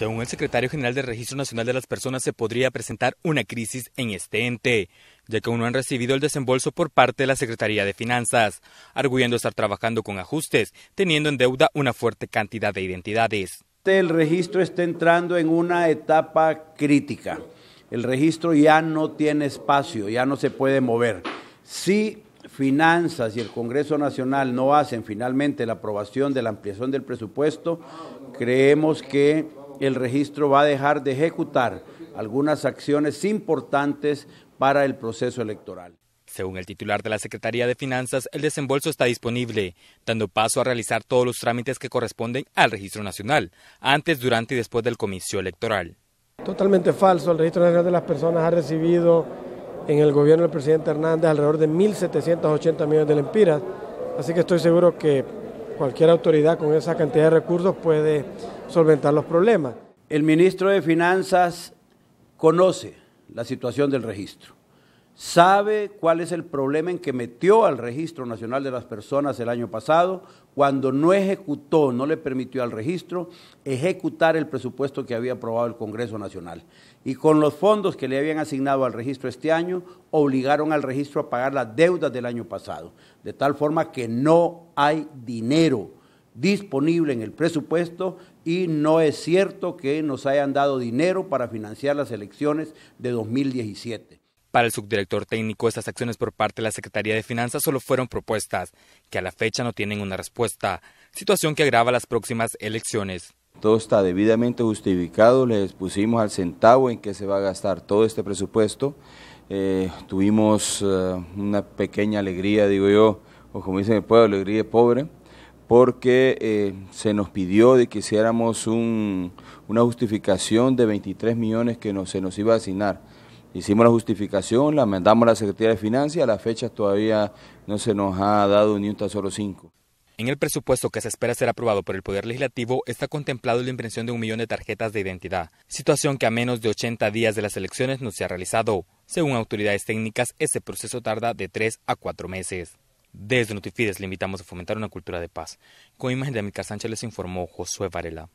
Según el secretario general del Registro Nacional de las Personas, se podría presentar una crisis en este ente, ya que aún no han recibido el desembolso por parte de la Secretaría de Finanzas, arguyendo estar trabajando con ajustes, teniendo en deuda una fuerte cantidad de identidades. El registro está entrando en una etapa crítica. El registro ya no tiene espacio, ya no se puede mover. Si Finanzas y el Congreso Nacional no hacen finalmente la aprobación de la ampliación del presupuesto, creemos que el registro va a dejar de ejecutar algunas acciones importantes para el proceso electoral. Según el titular de la Secretaría de Finanzas, el desembolso está disponible, dando paso a realizar todos los trámites que corresponden al registro nacional, antes, durante y después del comicio electoral. Totalmente falso, el registro nacional de las personas ha recibido en el gobierno del presidente Hernández alrededor de 1.780 millones de lempiras, así que estoy seguro que cualquier autoridad con esa cantidad de recursos puede solventar los problemas. El ministro de Finanzas conoce la situación del registro sabe cuál es el problema en que metió al Registro Nacional de las Personas el año pasado cuando no ejecutó, no le permitió al registro ejecutar el presupuesto que había aprobado el Congreso Nacional. Y con los fondos que le habían asignado al registro este año, obligaron al registro a pagar las deudas del año pasado, de tal forma que no hay dinero disponible en el presupuesto y no es cierto que nos hayan dado dinero para financiar las elecciones de 2017. Para el subdirector técnico, estas acciones por parte de la Secretaría de Finanzas solo fueron propuestas, que a la fecha no tienen una respuesta, situación que agrava las próximas elecciones. Todo está debidamente justificado, les pusimos al centavo en que se va a gastar todo este presupuesto. Eh, tuvimos eh, una pequeña alegría, digo yo, o como dicen el pueblo, alegría pobre, porque eh, se nos pidió de que hiciéramos una justificación de 23 millones que no, se nos iba a asignar Hicimos la justificación, la mandamos a la Secretaría de Finanzas, a la fecha todavía no se nos ha dado ni un solo cinco. En el presupuesto que se espera ser aprobado por el Poder Legislativo está contemplado la impresión de un millón de tarjetas de identidad, situación que a menos de 80 días de las elecciones no se ha realizado. Según autoridades técnicas, ese proceso tarda de tres a cuatro meses. Desde Notifides le invitamos a fomentar una cultura de paz. Con imagen de Amílcar Sánchez les informó Josué Varela.